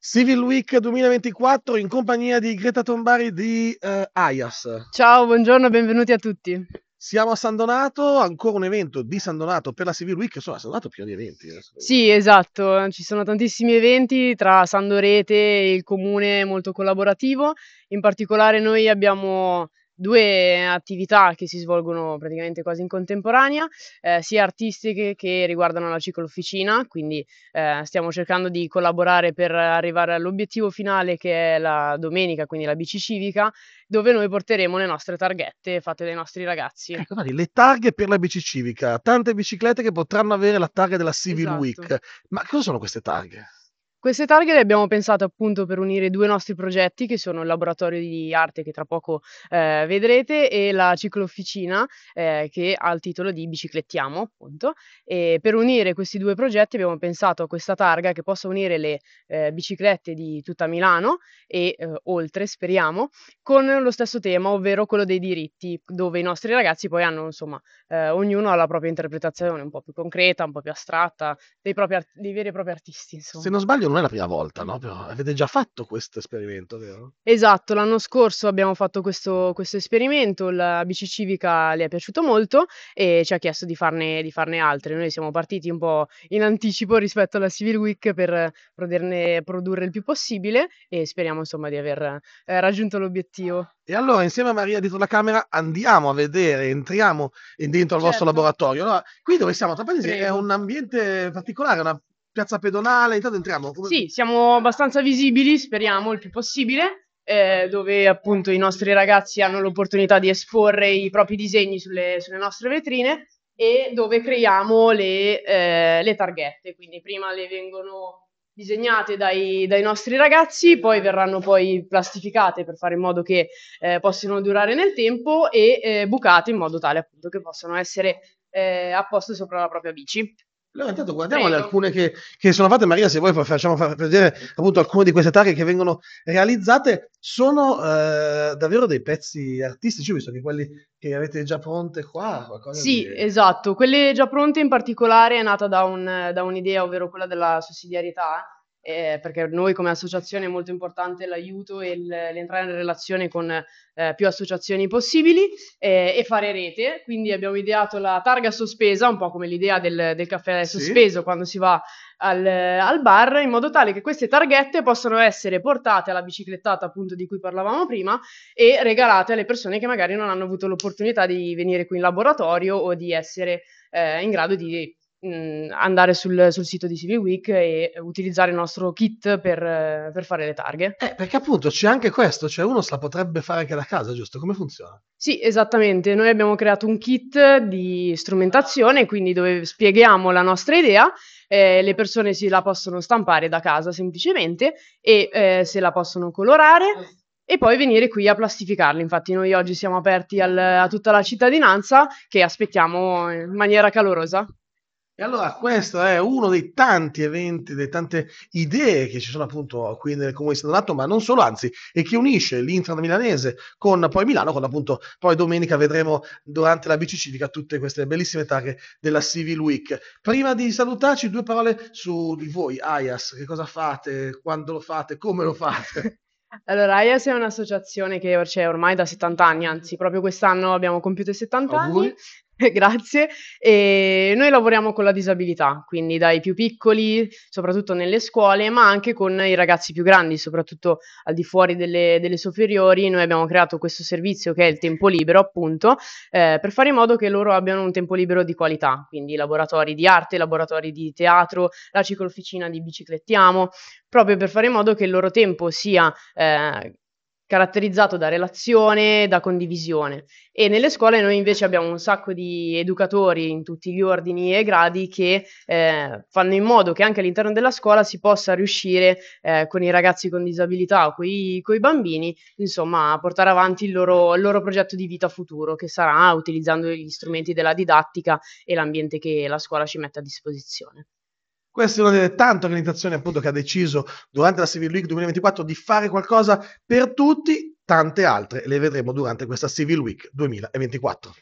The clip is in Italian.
Civil Week 2024 in compagnia di Greta Tombari di eh, Ayas. Ciao, buongiorno e benvenuti a tutti. Siamo a San Donato, ancora un evento di San Donato per la Civil Week, insomma San Donato è pieno di eventi. Eh. Sì, esatto, ci sono tantissimi eventi tra San Dorete e il comune molto collaborativo, in particolare noi abbiamo due attività che si svolgono praticamente quasi in contemporanea, eh, sia artistiche che riguardano la ciclofficina, quindi eh, stiamo cercando di collaborare per arrivare all'obiettivo finale che è la domenica, quindi la bici civica, dove noi porteremo le nostre targhette fatte dai nostri ragazzi. Ecco, le targhe per la bici civica, tante biciclette che potranno avere la targa della Civil esatto. Week, ma cosa sono queste targhe? Queste targhe le abbiamo pensate appunto per unire due nostri progetti, che sono il laboratorio di arte che tra poco, ehm, vedrete e la ciclofficina officina eh, che ha il titolo di Biciclettiamo appunto, e per unire questi due progetti abbiamo pensato a questa targa che possa unire le, ehm, biciclette di tutta Milano e, uhm, oltre speriamo, con lo stesso tema, ovvero quello dei diritti, dove i nostri ragazzi poi hanno insomma, ehm, ognuno ha la propria interpretazione un po' più concreta, un po' più astratta, dei propri ar dei veri e propri artisti insomma. Se non sbaglio radio non è la prima volta, no? Però avete già fatto questo esperimento, vero? Esatto, l'anno scorso abbiamo fatto questo, questo esperimento, la bici civica le è piaciuto molto e ci ha chiesto di farne, di farne altre. Noi siamo partiti un po' in anticipo rispetto alla Civil Week per poterne produrre il più possibile e speriamo insomma di aver eh, raggiunto l'obiettivo. E allora insieme a Maria dietro la camera andiamo a vedere, entriamo dentro al certo. vostro laboratorio. Allora, qui dove siamo, tra parentesi, è un ambiente particolare, una piazza pedonale, intanto entriamo. Come... Sì, siamo abbastanza visibili, speriamo il più possibile, eh, dove appunto i nostri ragazzi hanno l'opportunità di esporre i propri disegni sulle, sulle nostre vetrine e dove creiamo le, eh, le, targhette, quindi prima le vengono disegnate dai, dai, nostri ragazzi, poi verranno poi plastificate per fare in modo che eh, possano durare nel tempo e eh, bucate in modo tale appunto che possano essere eh, apposto sopra la propria bici. Allora intanto guardiamo Prego. alcune che, che, sono fatte, Maria se vuoi facciamo vedere appunto alcune di queste targhe che vengono realizzate, sono eh, davvero dei pezzi artistici, visto che quelli che avete già pronte qua. Sì, di... esatto, quelle già pronte in particolare è nata da, un, da un'idea, ovvero quella della sussidiarietà, eh, perché noi come associazione è molto importante l'aiuto e il, l'entrare in relazione con eh, più associazioni possibili eh, e fare rete. Quindi abbiamo ideato la targa sospesa, un po' come l'idea del, del caffè sì. sospeso quando si va al, al, bar, in modo tale che queste targhette possano essere portate alla biciclettata appunto di cui parlavamo prima e regalate alle persone che magari non hanno avuto l'opportunità di venire qui in laboratorio o di essere eh, in grado di Mhmm, andare sul, sul, sito di CV Week e utilizzare il nostro kit per, per fare le targhe. Eh, perché appunto c'è anche questo, cioè uno se la potrebbe fare anche da casa, giusto? Come funziona? Sì, esattamente. Noi abbiamo creato un kit di strumentazione, quindi dove spieghiamo la nostra idea eh, le persone si la possono stampare da casa semplicemente e eh, se la possono colorare e poi venire qui a plastificarli. Infatti noi oggi siamo aperti al, a tutta la cittadinanza che aspettiamo in maniera calorosa. E allora questo è uno dei tanti eventi, delle tante idee che ci sono appunto qui nel Comune di San Donato, ma non solo, anzi, e che unisce l'Intra milanese con poi Milano, con appunto poi domenica vedremo durante la bici civica tutte queste bellissime targhe della Civil Week. Prima di salutarci, due parole su di voi, AIAS, che cosa fate, quando lo fate, come lo fate? Allora, IAS è un'associazione che c'è cioè, ormai da 70 anni, anzi, proprio quest'anno abbiamo compiuto i 70 anni. Grazie. E noi lavoriamo con la disabilità, quindi dai più piccoli, soprattutto nelle scuole, ma anche con i ragazzi più grandi, soprattutto al di fuori delle, delle superiori. Noi abbiamo creato questo servizio che è il tempo libero, appunto, eh, per fare in modo che loro abbiano un tempo libero di qualità, quindi laboratori di arte, laboratori di teatro, la ciclofficina di biciclettiamo, proprio per fare in modo che il loro tempo sia... Eh, caratterizzato da relazione, da condivisione. E nelle scuole noi invece abbiamo un sacco di educatori in tutti gli ordini e gradi che eh, fanno in modo che anche all'interno della scuola si possa riuscire eh, con i ragazzi con disabilità o con i bambini, insomma, a portare avanti il loro, il loro, progetto di vita futuro, che sarà utilizzando gli strumenti della didattica e l'ambiente che la scuola ci mette a disposizione. Questa è una delle tante organizzazioni appunto che ha deciso durante la Civil Week 2024 di fare qualcosa per tutti, tante altre le vedremo durante questa Civil Week 2024.